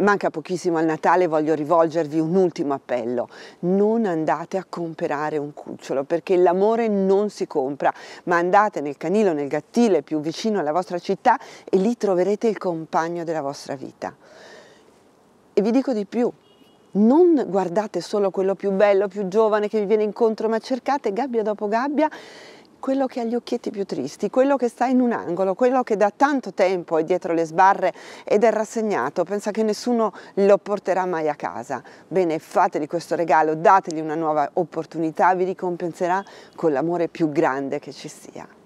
Manca pochissimo al Natale, voglio rivolgervi un ultimo appello. Non andate a comprare un cucciolo perché l'amore non si compra, ma andate nel canile o nel gattile più vicino alla vostra città e lì troverete il compagno della vostra vita. E vi dico di più, non guardate solo quello più bello, più giovane che vi viene incontro, ma cercate gabbia dopo gabbia quello che ha gli occhietti più tristi, quello che sta in un angolo, quello che da tanto tempo è dietro le sbarre ed è rassegnato, pensa che nessuno lo porterà mai a casa. Bene, fategli questo regalo, dategli una nuova opportunità, vi ricompenserà con l'amore più grande che ci sia.